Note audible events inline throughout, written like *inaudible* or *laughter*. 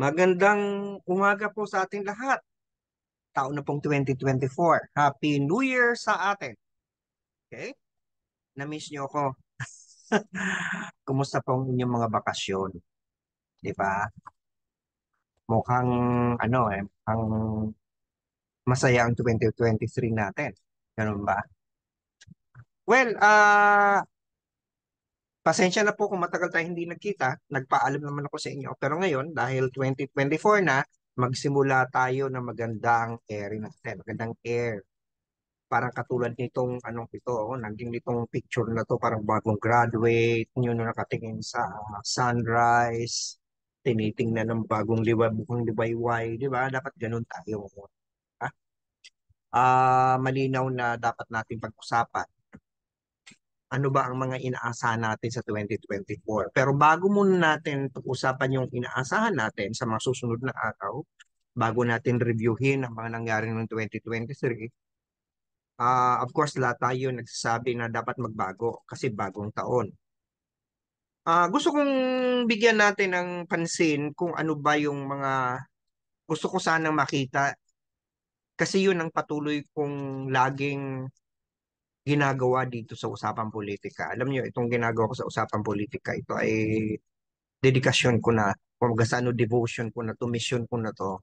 Magandang umaga po sa ating lahat. Taon na pong 2024. Happy New Year sa atin. Okay? Na-miss niyo ako. *laughs* Kumusta pong inyong mga bakasyon? 'Di ba? Mukhang ano eh, ang masaya ang 2023 natin. Ganun ba? Well, ah uh, Pasensya na po kung matagal tayo hindi nagkita. Nagpaalam naman ako sa inyo. Pero ngayon, dahil 2024 na, magsimula tayo ng magandang air natin. Magandang air. Parang katulad nitong anong ito, oh, naging nitong picture na to parang bagong graduate, yun na nakatingin sa ah, sunrise, tinitingnan ng bagong liwa, bukong libayway, di ba? Dapat ganun tayo. Ah, uh, malinaw na dapat natin pag-usapan ano ba ang mga inaasahan natin sa 2024. Pero bago muna natin pag-usapan yung inaasahan natin sa mga susunod na araw, bago natin reviewin ang mga nangyari noong 2023, uh, ah, of course lahat tayo nagsasabi na dapat magbago kasi bagong taon. Uh, gusto kong bigyan natin ng pansin kung ano ba yung mga gusto ko sanang makita kasi yun ang patuloy kong laging ginagawa dito sa usapang politika. Alam niyo, itong ginagawa ko sa usapang politika, ito ay dedikasyon ko na, kumbaga ano, devotion ko na to, mission ko na to.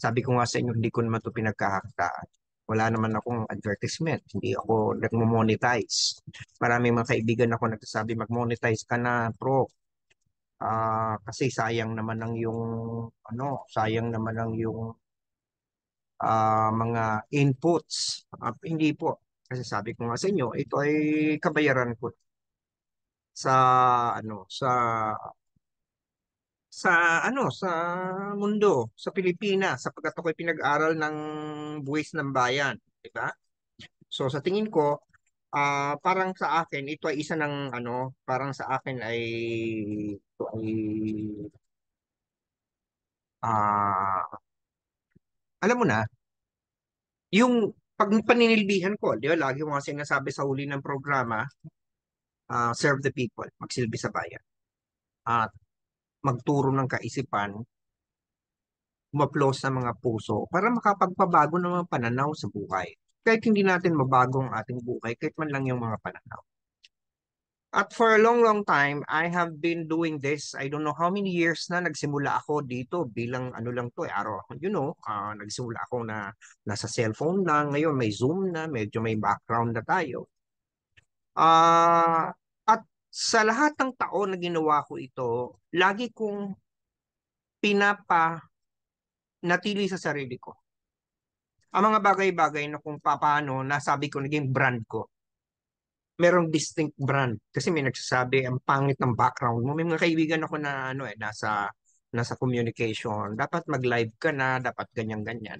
Sabi ko nga sa inyo, hindi ko naman to pinagkahaktaan. Wala naman akong advertisement. Hindi ako nagmo-monetize. Maraming mga kaibigan ako nagsasabi, mag-monetize ka na, pro. Uh, ah, kasi sayang naman ng yung ano, sayang naman ng yung uh, mga inputs. Uh, hindi po. Kasi sabi ko nga sa inyo, ito ay kabayaran ko sa ano sa sa ano sa mundo, sa Pilipinas sapagkat ako ay pinag-aral ng buwis ng bayan, di ba? So sa tingin ko, uh, parang sa akin ito ay isa ng ano, parang sa akin ay ito ay ah uh, alam mo na, yung pag paninilbihan ko, di ba, lagi mo kasi nasabi sa huli ng programa, uh, serve the people, magsilbi sa bayan. At magturo ng kaisipan, umaplos sa mga puso para makapagpabago ng mga pananaw sa buhay. Kahit hindi natin mabago ang ating buhay, kahit man lang yung mga pananaw. At for a long, long time, I have been doing this. I don't know how many years na nagsimula ako dito bilang ano lang to, eh, araw You know, uh, nagsimula ako na nasa cellphone lang. Ngayon may Zoom na, medyo may background na tayo. Uh, at sa lahat ng taon na ginawa ko ito, lagi kong pinapa natili sa sarili ko. Ang mga bagay-bagay na kung paano nasabi ko naging brand ko merong distinct brand. Kasi may nagsasabi, ang pangit ng background mo. May mga kaibigan ako na ano eh, nasa, nasa communication. Dapat mag-live ka na, dapat ganyan-ganyan.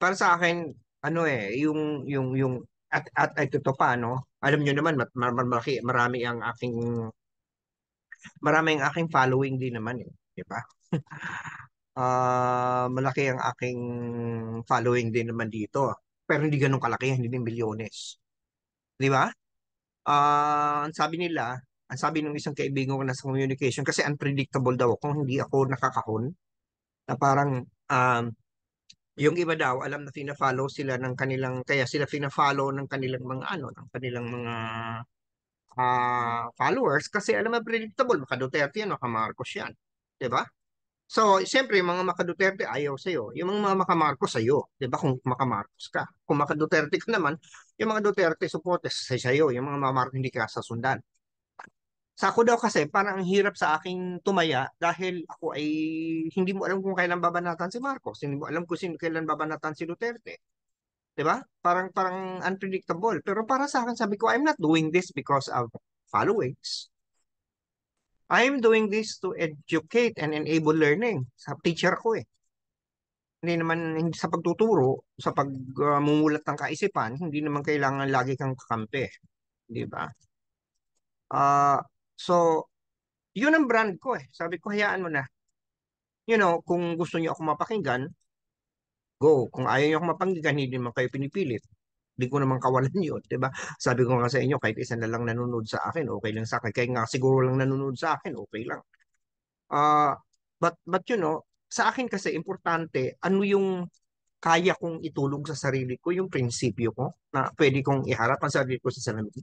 Para sa akin, ano eh, yung, yung, yung, at, at, ay ito pa, no? Alam niyo naman, mat, mar, mar, marami ang aking, marami ang aking following din naman eh. Di ba? uh, *laughs* malaki ang aking following din naman dito. Pero hindi ganoon kalaki, hindi din milyones. Di ba? uh, ang sabi nila, ang sabi ng isang kaibigan ko na sa communication, kasi unpredictable daw kung hindi ako nakakahon, na parang um, yung iba daw, alam na fina-follow sila ng kanilang, kaya sila fina-follow ng kanilang mga ano, ng kanilang mga uh, followers kasi alam na predictable, maka Duterte yan, maka Marcos yan. ba? Diba? So, siyempre, yung mga makaduterte ayaw sa'yo. Yung mga makamarcos sa'yo, di ba? Kung makamarcos ka. Kung makaduterte ka naman, yung mga Duterte supporters sa'yo. Yung mga mamarcos hindi ka sasundan. Sa ako daw kasi, parang ang hirap sa akin tumaya dahil ako ay hindi mo alam kung kailan babanatan si Marcos. Hindi mo alam kung sino, kailan babanatan si Duterte. Di ba? Parang, parang unpredictable. Pero para sa akin, sabi ko, I'm not doing this because of followings. I'm doing this to educate and enable learning. Sa teacher ko eh. Hindi naman hindi sa pagtuturo, sa pagmumulat uh, ng kaisipan, hindi naman kailangan lagi kang kakampi. Di ba? Uh, so, yun ang brand ko eh. Sabi ko, hayaan mo na. You know, kung gusto niyo ako mapakinggan, go. Kung ayaw niyo ako mapakinggan, hindi naman kayo pinipilit di ko naman kawalan *laughs* yun, di ba? Sabi ko nga sa inyo, kahit isa na lang nanonood sa akin, okay lang sa akin. Kahit nga siguro lang nanonood sa akin, okay lang. Uh, but, but you know, sa akin kasi importante, ano yung kaya kong itulong sa sarili ko, yung prinsipyo ko, na pwede kong iharap ang sarili ko sa salamin.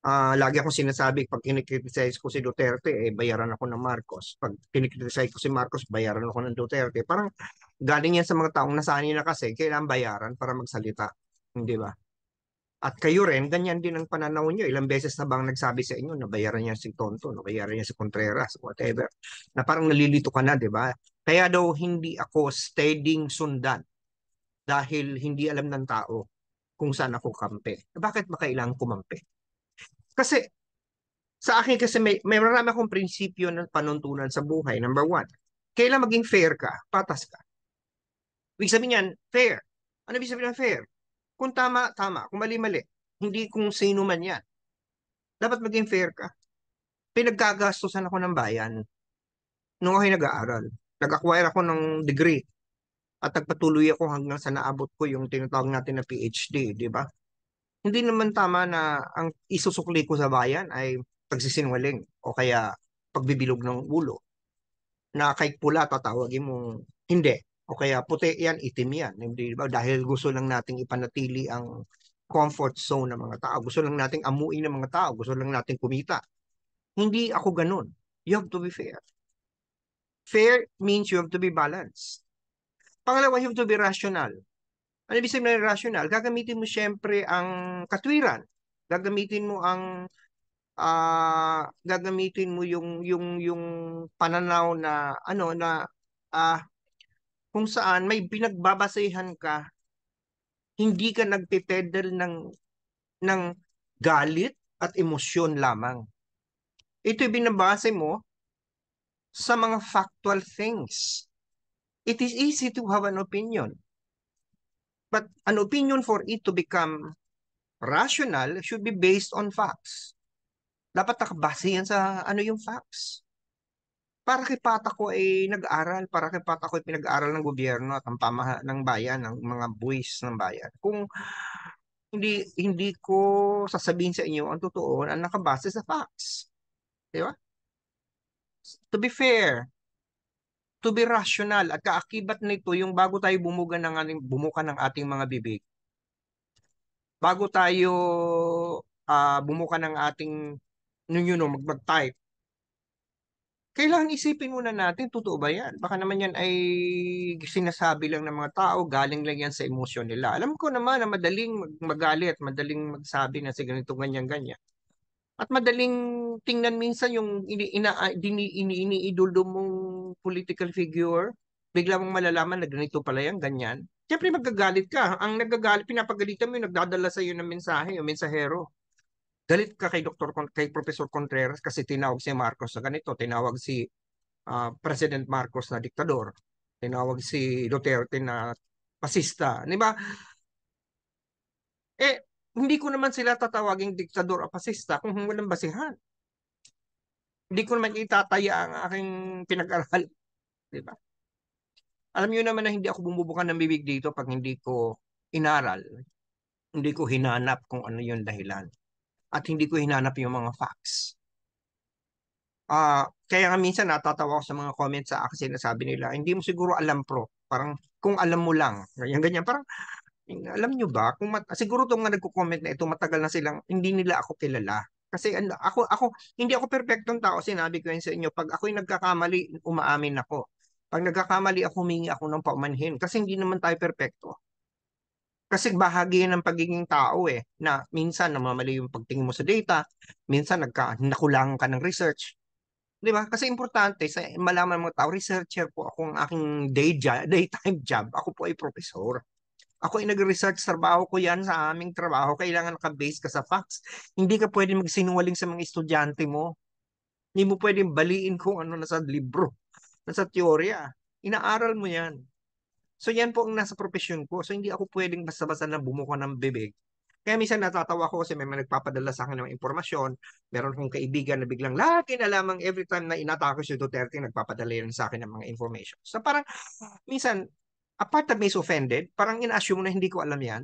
Uh, lagi akong sinasabi, pag kinikriticize ko si Duterte, eh, bayaran ako ng Marcos. Pag kinikriticize ko si Marcos, bayaran ako ng Duterte. Parang galing yan sa mga taong nasanay na kasi, kailangan bayaran para magsalita. Hindi ba? At kayo rin, ganyan din ang pananaw niyo. Ilang beses na bang nagsabi sa inyo, na bayaran niya si Tonto, nabayaran niya si Contreras, whatever. Na parang nalilito ka na, di ba? Kaya daw hindi ako steadying sundan dahil hindi alam ng tao kung saan ako kampe. Bakit ba kailangan kumampe? Kasi sa akin kasi may, may marami akong prinsipyo ng panuntunan sa buhay. Number one, kailangan maging fair ka, patas ka. Ibig sabihin yan, fair. Ano ibig sabihin ng fair? Kung tama, tama. Kung mali, mali. Hindi kung sino man yan. Dapat maging fair ka. Pinagkagastusan ako ng bayan nung ako'y nag-aaral. Nag-acquire ako ng degree at nagpatuloy ako hanggang sa naabot ko yung tinatawag natin na PhD, di ba? Hindi naman tama na ang isusukli ko sa bayan ay pagsisinwaling o kaya pagbibilog ng ulo na kahit pula tatawagin mong hindi o kaya puti yan, itim yan. Hindi ba? Dahil gusto lang nating ipanatili ang comfort zone ng mga tao. Gusto lang nating amuin ng mga tao. Gusto lang nating kumita. Hindi ako ganun. You have to be fair. Fair means you have to be balanced. Pangalawa, you have to be rational. Ano ibig sabihin ng rational? Gagamitin mo siyempre ang katwiran. Gagamitin mo ang uh, gagamitin mo yung yung yung pananaw na ano na uh, kung saan may pinagbabasehan ka, hindi ka nagpipedal ng, ng galit at emosyon lamang. Ito'y binabase mo sa mga factual things. It is easy to have an opinion. But an opinion for it to become rational should be based on facts. Dapat nakabase yan sa ano yung facts para kay pata ko ay nag-aral, para kay pata ko ay pinag-aral ng gobyerno at ang pamaha ng bayan, ng mga buwis ng bayan. Kung hindi hindi ko sasabihin sa inyo ang totoo ang nakabase sa facts. Di ba? To be fair, to be rational at kaakibat nito yung bago tayo bumuga ng bumuka ng ating mga bibig. Bago tayo uh, bumuka ng ating yun, yun, mag-type kailangan isipin muna natin, totoo ba yan? Baka naman yan ay sinasabi lang ng mga tao, galing lang yan sa emosyon nila. Alam ko naman na madaling mag magalit, madaling magsabi na si ganito, ganyan, ganyan. At madaling tingnan minsan yung ini, ina, ah, mong political figure, bigla mong malalaman na ganito pala yan, ganyan. Siyempre magagalit ka. Ang nagagalit, pinapagalitan mo yung nagdadala sa iyo ng mensahe, yung mensahero. Galit ka kay Dr. Con kay Professor Contreras kasi tinawag si Marcos na ganito, tinawag si uh, President Marcos na diktador, tinawag si Duterte na pasista, di ba? Eh, hindi ko naman sila tatawaging diktador o pasista kung walang basihan. Hindi ko naman itataya ang aking pinag-aral, di ba? Alam niyo naman na hindi ako bumubukan ng bibig dito pag hindi ko inaral, hindi ko hinanap kung ano yung dahilan at hindi ko hinanap yung mga facts. Uh, kaya nga minsan natatawa ko sa mga comments sa akin na sabi nila, hindi mo siguro alam pro. Parang kung alam mo lang. Ganyan-ganyan. Parang alam nyo ba, kung mat- siguro itong nga nagko-comment na ito, matagal na silang, hindi nila ako kilala. Kasi ano, ako, ako, hindi ako perfectong tao, sinabi ko yun sa inyo. Pag ako'y nagkakamali, umaamin ako. Pag nagkakamali ako, humingi ako ng paumanhin. Kasi hindi naman tayo perfecto. Kasi bahagi yun ng pagiging tao eh, na minsan namamali yung pagtingin mo sa data, minsan nagka, nakulangan ka ng research. Di ba? Kasi importante, sa malaman mo mga tao, researcher po ako ang aking day job, *laughs* daytime job. Ako po ay professor. Ako ay nag-research trabaho ko yan sa aming trabaho. Kailangan naka-base ka sa facts. Hindi ka pwede magsinungaling sa mga estudyante mo. Hindi mo pwedeng baliin kung ano nasa libro, nasa teorya. Inaaral mo yan. So yan po ang nasa profesyon ko. So hindi ako pwedeng basta-basta na bumuko ng bibig. Kaya minsan natatawa ko kasi may mga nagpapadala sa akin ng impormasyon. Meron kong kaibigan na biglang laki na lamang every time na inatake si Duterte, nagpapadala yan sa akin ng mga information. So parang minsan, apart that may offended, parang in-assume na hindi ko alam yan.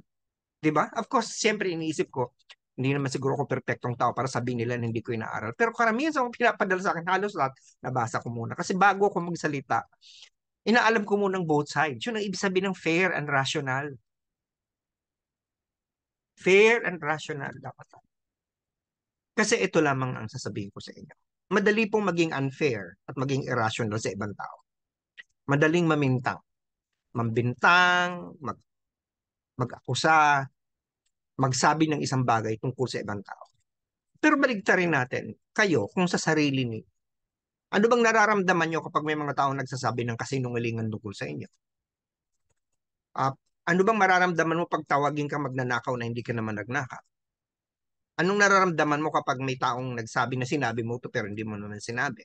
'di ba? Of course, siyempre iniisip ko, hindi naman siguro ako perfectong tao para sabihin nila na hindi ko inaaral. Pero karamihan sa mga pinapadala sa akin, halos lahat, nabasa ko muna. Kasi bago ako magsalita, inaalam ko munang both sides. Yun ang ibig sabihin ng fair and rational. Fair and rational dapat. Kasi ito lamang ang sasabihin ko sa inyo. Madali pong maging unfair at maging irrational sa ibang tao. Madaling mamintang. Mambintang, mag, mag-akusa, magsabi ng isang bagay tungkol sa ibang tao. Pero baligtarin natin, kayo, kung sa sarili niyo, ano bang nararamdaman nyo kapag may mga taong nagsasabi ng kasinungalingan tungkol sa inyo? Uh, ano bang mararamdaman mo pag tawagin ka magnanakaw na hindi ka naman nagnakaw? Anong nararamdaman mo kapag may taong nagsabi na sinabi mo to pero hindi mo naman sinabi?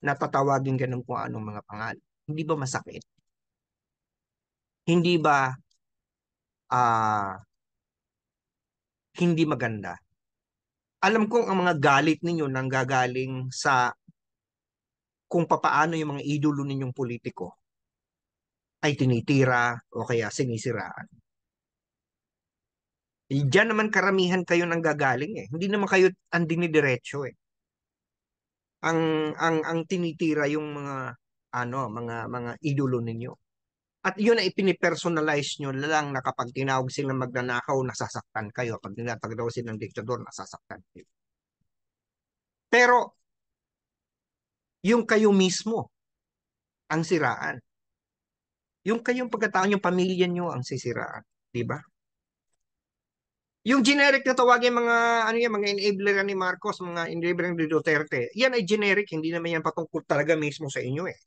Natatawagin ka ng kung anong mga pangalan. Hindi ba masakit? Hindi ba uh, hindi maganda? Alam kong ang mga galit ninyo nang gagaling sa kung papaano yung mga idolo ninyong politiko ay tinitira o kaya sinisiraan. E, eh, diyan naman karamihan kayo nang gagaling eh. Hindi naman kayo ni dinidiretso eh. Ang ang ang tinitira yung mga ano, mga mga idolo ninyo. At yun ay ipinipersonalize nyo lang na kapag tinawag silang magnanakaw, nasasaktan kayo. Kapag dinatag daw silang diktador, nasasaktan kayo. Pero yung kayo mismo ang siraan. Yung kayong pagkatao, yung pamilya nyo ang sisiraan. Di ba? Yung generic na tawagin mga ano yan, mga enabler ni Marcos, mga enabler ni Duterte, yan ay generic, hindi naman yan patungkol talaga mismo sa inyo eh.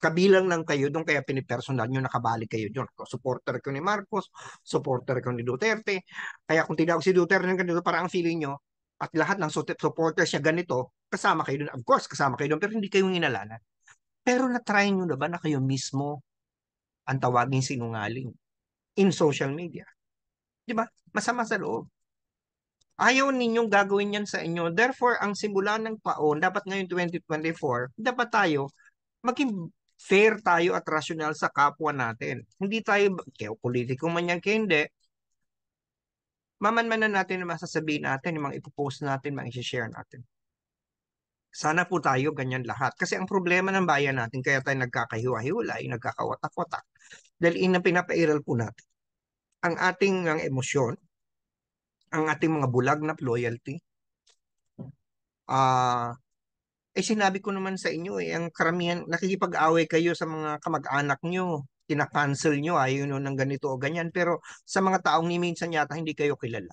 Kabilang lang kayo doon, kaya pinipersonal nyo, nakabalik kayo doon. Supporter ko ni Marcos, supporter ko ni Duterte. Kaya kung tinawag si Duterte ng ganito, parang ang feeling nyo, at lahat ng supporters niya ganito, kasama kayo doon. Of course, kasama kayo doon, pero hindi kayo inalanan. Pero na-try nyo na ba na kayo mismo ang tawagin sinungaling in social media? Di ba? Masama sa loob. Ayaw ninyong gagawin yan sa inyo. Therefore, ang simula ng paon, dapat ngayon 2024, dapat tayo maging fair tayo at rational sa kapwa natin. Hindi tayo, kayo politiko man yan, kayo hindi, mamanmanan natin ang masasabihin natin, yung mga ipopost natin, mga isi-share natin. Sana po tayo ganyan lahat. Kasi ang problema ng bayan natin, kaya tayo nagkakahiwa-hiwalay, nagkakawatak-watak, dahil ina pinapairal po natin. Ang ating mga emosyon, ang ating mga bulag na loyalty, ah, uh, eh sinabi ko naman sa inyo eh, ang karamihan, nakikipag-away kayo sa mga kamag-anak nyo, kinakancel nyo, ayaw nyo ng ganito o ganyan. Pero sa mga taong ni minsan yata hindi kayo kilala.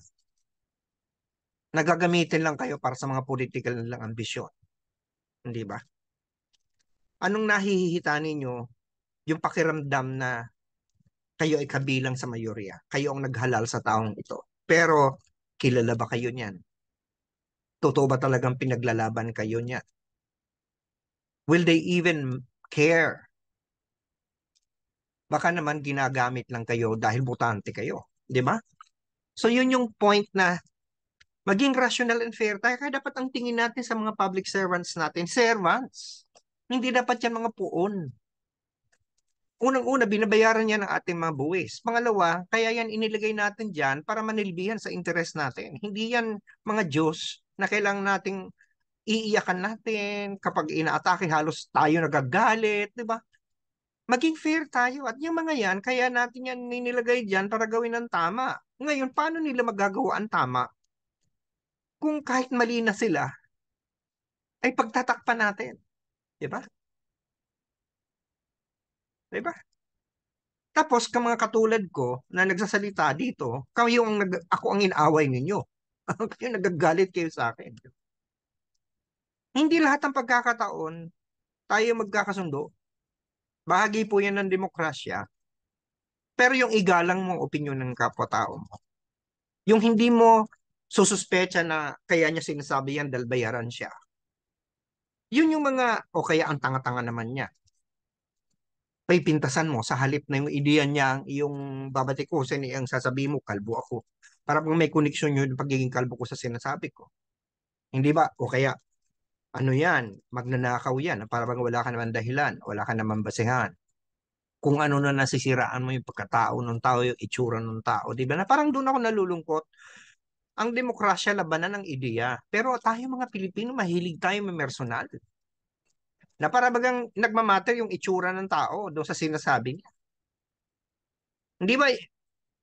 Nagagamitin lang kayo para sa mga political lang ambisyon. Hindi ba? Anong nahihihita ninyo yung pakiramdam na kayo ay kabilang sa mayorya? Kayo ang naghalal sa taong ito. Pero kilala ba kayo niyan? Totoo ba talagang pinaglalaban kayo niyan? Will they even care baka naman ginagamit lang kayo dahil butante kayo. Di ba? So yun yung point na maging rational and fair tayo. Kaya dapat ang tingin natin sa mga public servants natin, servants. Hindi dapat yan mga puon. Unang-una, binabayaran yan ng ating mga buwis. Pangalawa, kaya yan inilagay natin dyan para manilbihan sa interest natin. Hindi yan mga Diyos na kailangan nating iiyakan natin kapag inaatake halos tayo nagagalit, 'di ba? maging fair tayo. At yung mga yan, kaya natin yan ninilagay dyan para gawin ng tama. Ngayon, paano nila magagawa ang tama? Kung kahit mali na sila, ay pagtatakpan natin. Di ba? Di ba? Tapos, ka mga katulad ko na nagsasalita dito, kayo ang nag, ako ang inaway ninyo. *laughs* kayo nagagalit kayo sa akin. Hindi lahat ng pagkakataon tayo magkakasundo. Bahagi po yan ng demokrasya. Pero yung igalang mong opinion ng kapwa-tao mo. Yung hindi mo sususpecha na kaya niya sinasabi yan dahil bayaran siya. Yun yung mga, o kaya ang tanga-tanga naman niya. Paipintasan mo sa halip na yung ideya niya, yung iyong babatikusin, ang sasabi mo, kalbo ako. Para kung may connection yun, pagiging kalbo ko sa sinasabi ko. Hindi ba? O kaya, ano yan, magnanakaw yan, para bang wala ka naman dahilan, wala ka naman basehan. Kung ano na nasisiraan mo yung pagkatao ng tao, yung itsura ng tao, di ba? Na parang doon ako nalulungkot. Ang demokrasya labanan ng ideya. Pero tayo mga Pilipino, mahilig tayo may personal. Na para bagang nagmamatter yung itsura ng tao doon sa sinasabi niya. Hindi ba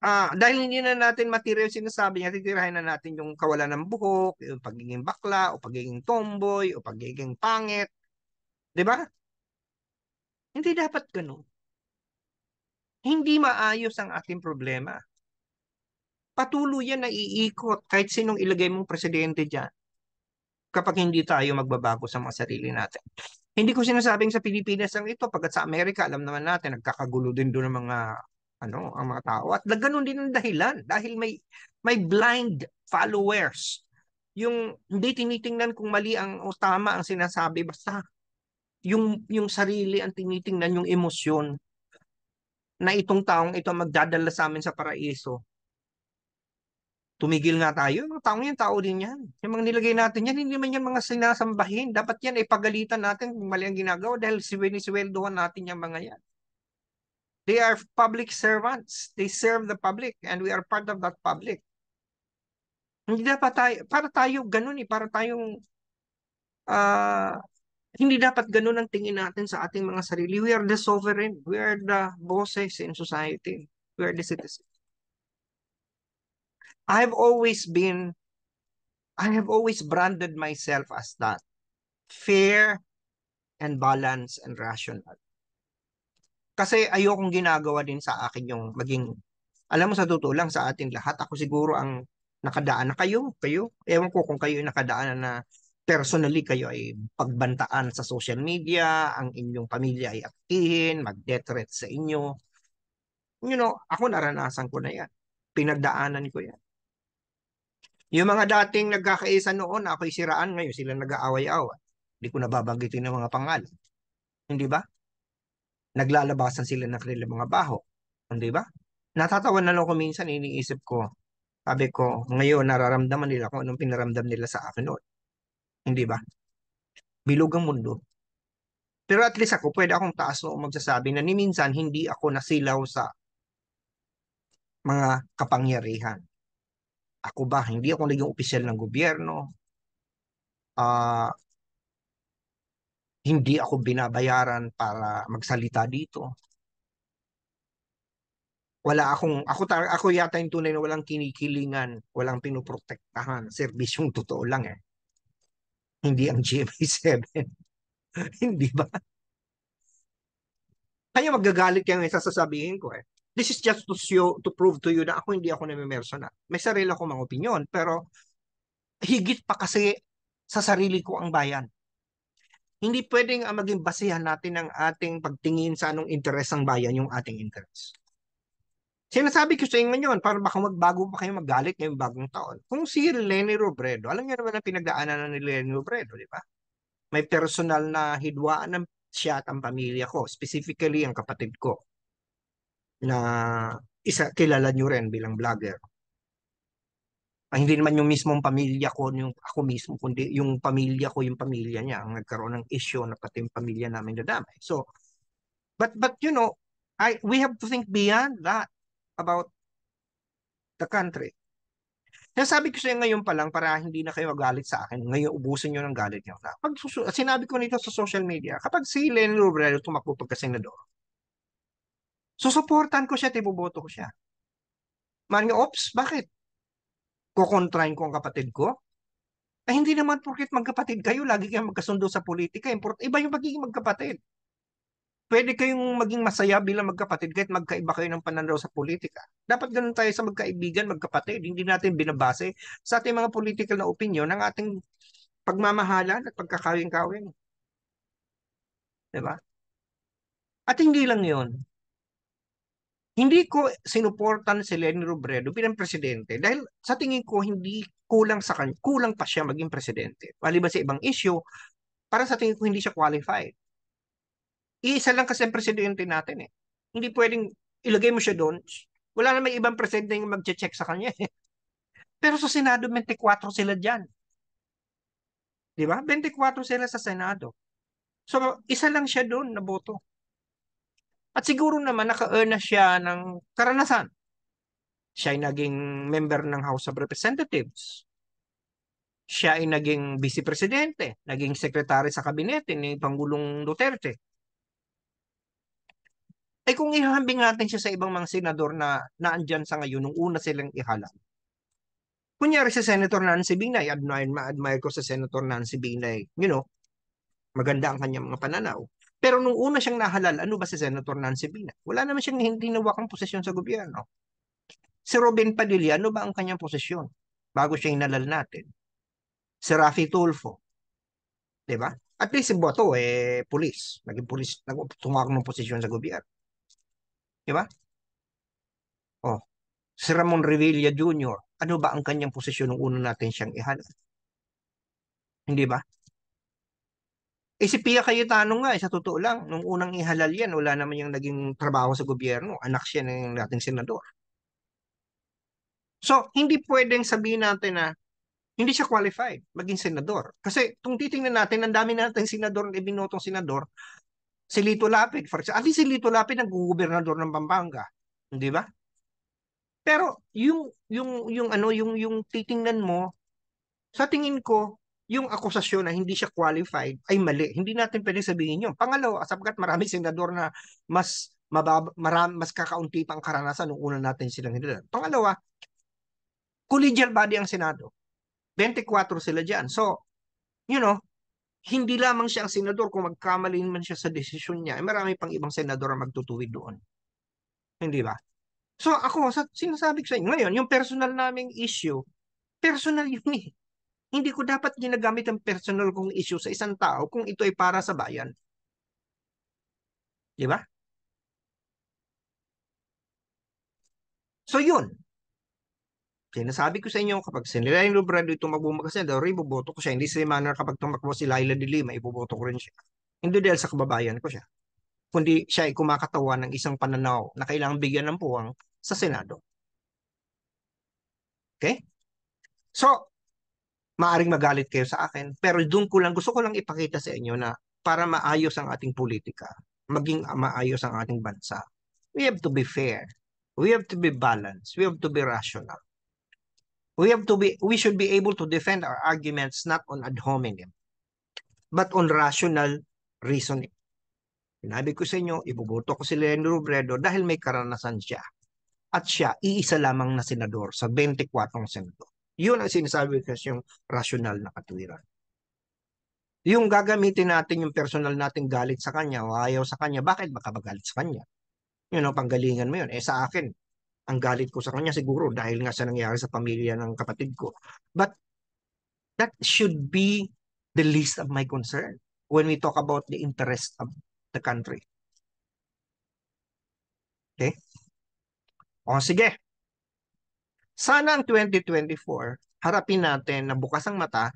Ah, dahil hindi na natin material sinasabi niya, titirahin na natin yung kawalan ng buhok, yung pagiging bakla, o pagiging tomboy, o pagiging pangit. 'Di ba? Hindi dapat ganun. Hindi maayos ang ating problema. Patuloy yan na iikot kahit sinong ilagay mong presidente diyan kapag hindi tayo magbabago sa mga sarili natin. Hindi ko sinasabing sa Pilipinas ang ito, pagkat sa Amerika, alam naman natin, nagkakagulo din doon ng mga ano ang mga tao at ganoon din ang dahilan dahil may may blind followers yung hindi tinitingnan kung mali ang o tama ang sinasabi basta yung yung sarili ang tinitingnan yung emosyon na itong taong ito magdadala sa amin sa paraiso tumigil nga tayo. Yung taong yan, tao din yan. Yung mga nilagay natin yan, hindi man yan mga sinasambahin. Dapat yan ay pagalitan natin kung mali ang ginagawa dahil siwini-sweldohan natin yung mga yan. They are public servants. They serve the public and we are part of that public. Hindi dapat tayo, para tayo ganun eh, para tayong, uh, hindi dapat ganun ang tingin natin sa ating mga sarili. We are the sovereign. We are the bosses in society. We are the citizens. I have always been, I have always branded myself as that. Fair and balance and rational. Kasi ayokong ginagawa din sa akin yung maging, alam mo sa totoo lang sa ating lahat, ako siguro ang nakadaan na kayo, kayo. Ewan ko kung kayo yung nakadaan na personally kayo ay pagbantaan sa social media, ang inyong pamilya ay aktihin, mag-death sa inyo. You know, ako naranasan ko na yan. Pinagdaanan ko yan. Yung mga dating nagkakaisa noon, ako'y siraan ngayon, sila nag-aaway-aaway. Hindi ko nababanggitin ng mga pangalan. Hindi ba? naglalabasan sila ng kanilang mga baho. Hindi ba? Natatawa na lang ako minsan, iniisip ko, sabi ko, ngayon nararamdaman nila kung anong pinaramdam nila sa akin noon. Hindi ba? Bilog ang mundo. Pero at least ako, pwede akong taas noong magsasabi na niminsan hindi ako nasilaw sa mga kapangyarihan. Ako ba, hindi ako naging opisyal ng gobyerno. Uh, hindi ako binabayaran para magsalita dito. Wala akong, ako, ako yata yung tunay na walang kinikilingan, walang pinuprotektahan. Servisyong totoo lang eh. Hindi ang GMA7. *laughs* hindi ba? Kaya magagalit kayo ngayon sasabihin ko eh. This is just to, show, to prove to you na ako hindi ako namimersonal. May sarili akong mga opinion, pero higit pa kasi sa sarili ko ang bayan hindi pwedeng ang ah, maging basihan natin ang ating pagtingin sa anong interes ng bayan yung ating interes. Sinasabi ko sa inyo yun para baka magbago pa kayo magalit ngayong bagong taon. Kung si Lenny Robredo, alam niyo naman ang pinagdaanan ni Lenny Robredo, di ba? May personal na hidwaan ng siya at ang pamilya ko, specifically ang kapatid ko na isa kilala niyo rin bilang vlogger ah, hindi naman yung mismong pamilya ko, yung ako mismo, kundi yung pamilya ko, yung pamilya niya ang nagkaroon ng issue na pati yung pamilya namin nadamay. So, but, but you know, I, we have to think beyond that about the country. Nasabi ko sa ngayon pa lang para hindi na kayo magalit sa akin. Ngayon, ubusin nyo ng galit nyo. Na, pag sinabi ko nito sa social media, kapag si Len Robredo tumakbo pagkasenador, susuportan ko siya, tiboboto ko siya. Man nga, ops, bakit? kukontrain ko ang kapatid ko? Eh hindi naman porkit magkapatid kayo, lagi kayong magkasundo sa politika. Import, iba yung magiging magkapatid. Pwede kayong maging masaya bilang magkapatid kahit magkaiba kayo ng pananaw sa politika. Dapat ganun tayo sa magkaibigan, magkapatid. Hindi natin binabase sa ating mga political na opinion ng ating pagmamahalan at pagkakawin-kawin. Diba? At hindi lang yon hindi ko sinuportan si Lenny Robredo bilang presidente dahil sa tingin ko hindi kulang sa kanya, kulang pa siya maging presidente. Wali Maliban sa ibang issue, para sa tingin ko hindi siya qualified. Iisa lang kasi ang presidente natin eh. Hindi pwedeng ilagay mo siya doon. Wala namang ibang presidente yung magche-check sa kanya eh. *laughs* Pero sa Senado 24 sila diyan. 'Di ba? 24 sila sa Senado. So isa lang siya doon na boto. At siguro naman naka-earn na siya ng karanasan. Siya ay naging member ng House of Representatives. Siya ay naging vice presidente, naging sekretary sa kabinete ni Pangulong Duterte. Ay kung ihahambing natin siya sa ibang mga senador na naandyan sa ngayon nung una silang ihalan. Kunyari si Senator Nancy Binay, admire, ma-admire ko sa Senator Nancy Binay. You know, maganda ang kanyang mga pananaw pero nung una siyang nahalal, ano ba si Senator Nancy Bina? Wala naman siyang hindi nawakang posisyon sa gobyerno. Si Robin Padilla, ano ba ang kanyang posisyon bago siya inalal natin? Si Rafi Tulfo, di ba? At least si Boto, eh, pulis. Naging pulis, nag tumawag ng posisyon sa gobyerno. Di ba? Oh, si Ramon Revilla Jr., ano ba ang kanyang posisyon nung una natin siyang ihalal? Hindi ba? Eh si Pia tanong nga, eh, sa totoo lang, nung unang ihalal yan, wala naman yung naging trabaho sa gobyerno. Anak siya ng dating senador. So, hindi pwedeng sabihin natin na hindi siya qualified maging senador. Kasi kung titingnan natin, ang dami natin senador na ibinotong senador, si Lito Lapid, for example. At least si Lito Lapid ang gobernador ng Pampanga. Hindi ba? Pero yung yung yung ano yung yung titingnan mo sa tingin ko yung akusasyon na hindi siya qualified ay mali. Hindi natin pwedeng sabihin yun. Pangalawa, sapagkat marami senador na mas mabab, maram, mas kakaunti pang karanasan nung una natin silang hinilan. Pangalawa, collegial body ang Senado. 24 sila dyan. So, you know, hindi lamang siya ang senador kung magkamali man siya sa desisyon niya. Eh, marami pang ibang senador ang magtutuwid doon. Hindi ba? So ako, sa, sinasabi ko sa inyo, ngayon, yung personal naming issue, personal yun eh. Hindi ko dapat ginagamit ang personal kong issue sa isang tao kung ito ay para sa bayan. Di ba? So yun. Sinasabi ko sa inyo, kapag si Nilain Lobrado tumakbo magkasenador, iboboto ko siya. Hindi si manner kapag tumakbo si Laila de Lima, iboboto ko rin siya. Hindi dahil sa kababayan ko siya. Kundi siya ay kumakatawan ng isang pananaw na kailangang bigyan ng puwang sa Senado. Okay? So, maaring magalit kayo sa akin, pero doon ko lang, gusto ko lang ipakita sa inyo na para maayos ang ating politika, maging maayos ang ating bansa, we have to be fair. We have to be balanced. We have to be rational. We have to be, we should be able to defend our arguments not on ad hominem, but on rational reasoning. Sinabi ko sa inyo, ibuboto ko si Leno Robredo dahil may karanasan siya. At siya, iisa lamang na senador sa 24 senador. Yun ang sinasabi ko yung rational na katwiran. Yung gagamitin natin yung personal natin galit sa kanya o ayaw sa kanya, bakit baka magalit sa kanya? Yun ang panggalingan mo yun. Eh sa akin, ang galit ko sa kanya siguro dahil nga sa nangyari sa pamilya ng kapatid ko. But that should be the least of my concern when we talk about the interest of the country. Okay? O sige, sana ang 2024, harapin natin na bukas ang mata,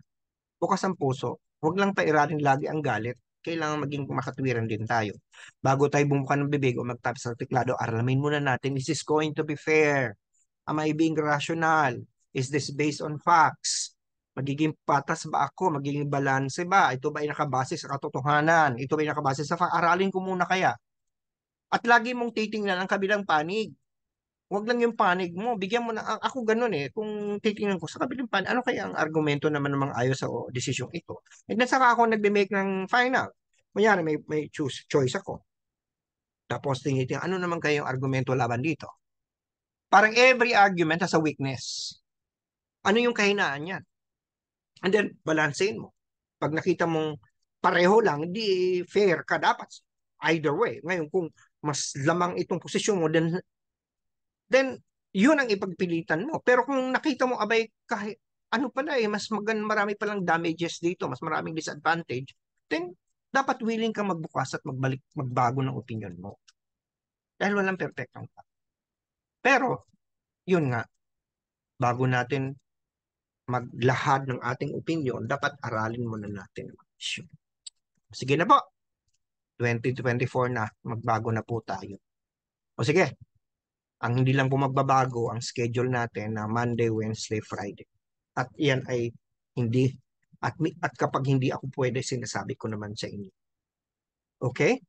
bukas ang puso, huwag lang pairalin lagi ang galit, kailangan maging makatwiran din tayo. Bago tayo bumuka ng bibig o magtapos sa teklado, aralamin muna natin, is this going to be fair? Am I being rational? Is this based on facts? Magiging patas ba ako? Magiging balanse ba? Ito ba ay nakabase sa katotohanan? Ito ba ay nakabase sa fact? Aralin ko muna kaya. At lagi mong titingnan ang kabilang panig wag lang yung panig mo. Bigyan mo na, ako ganun eh, kung titingnan ko sa kabilang panig, ano kaya ang argumento naman namang ayo sa oh, decision ito? Eh, And then saka ako nagbe-make ng final. Kunyari, may, may choose, choice ako. Tapos tinitingnan, ano naman kaya yung argumento laban dito? Parang every argument has a weakness. Ano yung kahinaan yan? And then, balansein mo. Pag nakita mong pareho lang, di fair ka dapat. Either way. Ngayon, kung mas lamang itong posisyon mo, then then yun ang ipagpilitan mo. Pero kung nakita mo, abay, kahit ano pala eh, mas magan, marami palang damages dito, mas maraming disadvantage, then dapat willing kang magbukas at magbalik, magbago ng opinion mo. Dahil walang perfectong tao. Pero, yun nga, bago natin maglahad ng ating opinion, dapat aralin muna natin ang issue. Sige na po, 2024 na, magbago na po tayo. O sige, ang hindi lang po magbabago ang schedule natin na Monday, Wednesday, Friday. At yan ay hindi at at kapag hindi ako pwede sinasabi ko naman sa inyo. Okay?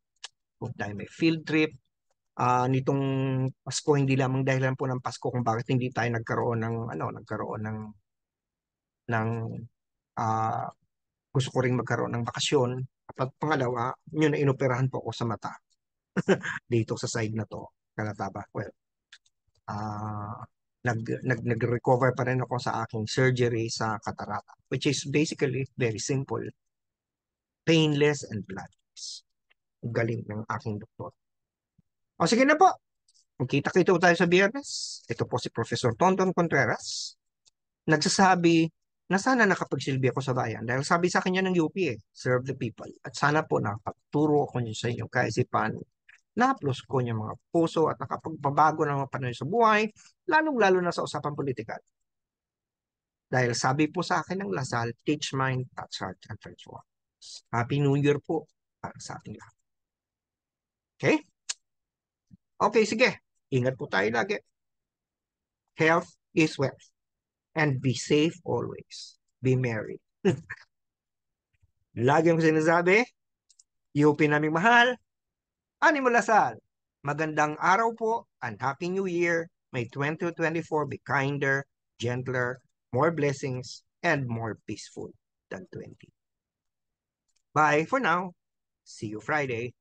Kung tayo may field trip uh, nitong Pasko hindi lamang dahilan po ng Pasko kung bakit hindi tayo nagkaroon ng ano nagkaroon ng ng uh, gusto ko ring magkaroon ng bakasyon at pangalawa, yun na inoperahan po ako sa mata *laughs* dito sa side na to, ba? Well, uh, nag, nag nag-recover pa rin ako sa aking surgery sa katarata which is basically very simple painless and bloodless galing ng aking doktor o sige na po magkita kito tayo sa biyernes ito po si Professor Tonton Contreras nagsasabi na sana nakapagsilbi ako sa bayan dahil sabi sa kanya ng UP eh, serve the people at sana po nakapagturo ako niyo sa inyo inyong kaisipan naplos ko niya mga puso at nakapagpabago ng mga panahon sa buhay, lalong-lalo na sa usapan politikal. Dahil sabi po sa akin ng Lasal, teach mind, touch heart, and transform. Happy New Year po para sa ating lahat. Okay? Okay, sige. Ingat po tayo lagi. Health is wealth. And be safe always. Be merry. *laughs* Lagi ang sinasabi, UP naming mahal, Ani Lasal, magandang araw po and Happy New Year. May 2024 be kinder, gentler, more blessings, and more peaceful than 20. Bye for now. See you Friday.